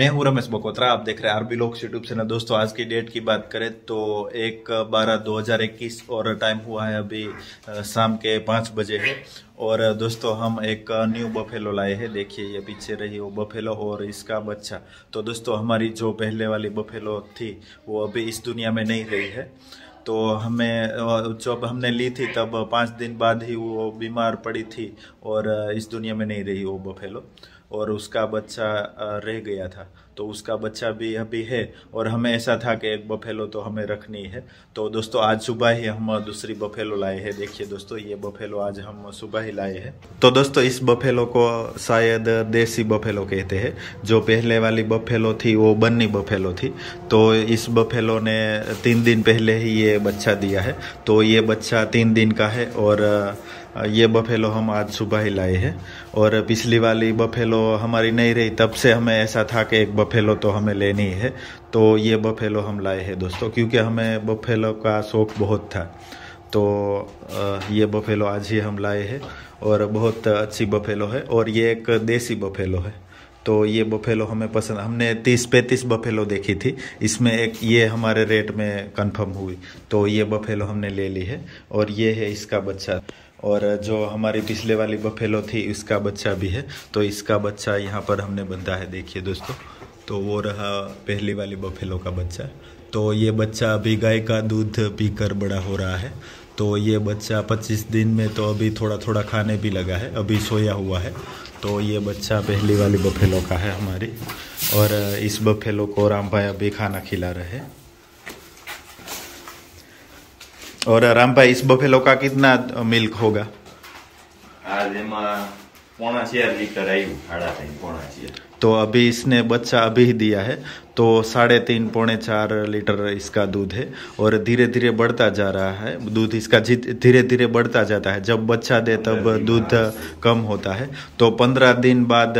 मैं हूं रमेश बकोत्रा आप देख रहे हैं आरबी लोक यूट्यूब से ना दोस्तों आज की डेट की बात करें तो एक बारह दो हजार इक्कीस और टाइम हुआ है अभी शाम के पाँच बजे है और दोस्तों हम एक न्यू बफेलो लाए हैं देखिए ये पीछे रही वो बफेलो और इसका बच्चा तो दोस्तों हमारी जो पहले वाली बफेलो थी वो अभी इस दुनिया में नहीं रही है तो हमें जब हमने ली थी तब पाँच दिन बाद ही वो बीमार पड़ी थी और इस दुनिया में नहीं रही वो बफेलो और उसका बच्चा रह गया था तो उसका बच्चा भी अभी है और हमें ऐसा था कि एक बफेलो तो हमें रखनी है तो दोस्तों आज सुबह ही हम दूसरी बफेलो लाए हैं देखिए दोस्तों ये बफेलो आज हम सुबह ही लाए हैं तो दोस्तों इस बफेलो को शायद देसी बफेलो कहते हैं जो पहले वाली बफेलो थी वो बन्नी बफेलो थी तो इस बफेलो ने तीन दिन पहले ही ये बच्चा दिया है तो ये बच्चा तीन दिन का है और ये बफेलो हम आज सुबह ही लाए हैं और पिछली वाली बफेलो हमारी नहीं रही तब से हमें ऐसा था कि एक बफेलो तो हमें लेनी है तो ये बफेलो हम लाए हैं दोस्तों क्योंकि हमें बफेलो का शौक़ बहुत था तो ये बफेलो आज ही हम लाए हैं और बहुत अच्छी बफेलो है और ये एक देसी बफेलो है तो ये बफेलो हमें पसंद हमने तीस पैंतीस बफेलो देखी थी इसमें एक ये हमारे रेट में कंफर्म हुई तो ये बफेलो हमने ले ली है और ये है इसका बच्चा और जो हमारी पिछले वाली बफेलो थी इसका बच्चा भी है तो इसका बच्चा यहाँ पर हमने बंधा है देखिए दोस्तों तो वो रहा पहली वाली बफेलो का बच्चा तो ये बच्चा अभी गाय का दूध पीकर बड़ा हो रहा है तो ये बच्चा 25 दिन में तो अभी थोड़ा थोड़ा खाने भी लगा है अभी सोया हुआ है तो ये बच्चा पहली वाली बफेलो का है हमारी और इस बफेलो को राम भाई अभी खाना खिला रहे और राम भाई इस बफेलो का कितना मिल्क होगा आज पौना चार लीटर आई तो अभी इसने बच्चा अभी ही दिया है तो साढ़े तीन पौने चार लीटर इसका दूध है और धीरे धीरे बढ़ता जा रहा है दूध इसका धीरे धीरे बढ़ता जाता है जब बच्चा दे तब दूध कम होता है तो पंद्रह दिन बाद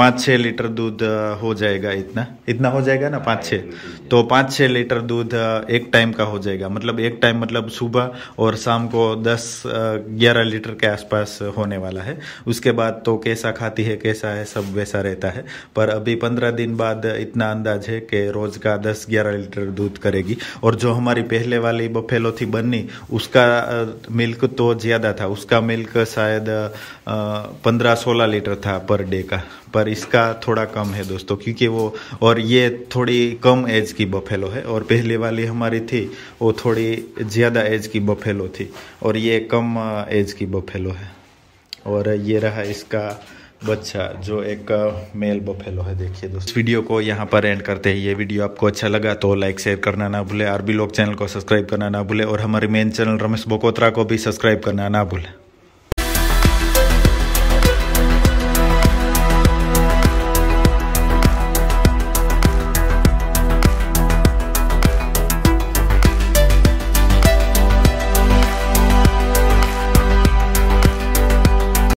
पाँच छः लीटर दूध हो जाएगा इतना इतना हो जाएगा ना पाँच छः तो पाँच छः लीटर दूध एक टाइम का हो जाएगा मतलब एक टाइम मतलब सुबह और शाम को दस ग्यारह लीटर के आसपास होने वाला है उसके बाद तो कैसा खाती है कैसा है सब वैसा रहता है है पर अभी पंद्रह दिन बाद इतना अंदाज है कि रोज़ का दस ग्यारह लीटर दूध करेगी और जो हमारी पहले वाली बफेलो थी बनी उसका मिल्क तो ज़्यादा था उसका मिल्क शायद पंद्रह सोलह लीटर था पर डे का पर इसका थोड़ा कम है दोस्तों क्योंकि वो और ये थोड़ी कम एज की बफेलो है और पहले वाली हमारी थी वो थोड़ी ज़्यादा एज की बफेलो थी और ये कम एज की बफेलो है और ये रहा इसका बच्चा जो एक मेल बफेलो है देखिए दोस्तों वीडियो को यहाँ पर एंड करते हैं ये वीडियो आपको अच्छा लगा तो लाइक शेयर करना ना भूले आरबी लोग चैनल को सब्सक्राइब करना ना भूले और हमारे मेन चैनल रमेश बोकोत्रा को भी सब्सक्राइब करना ना भूले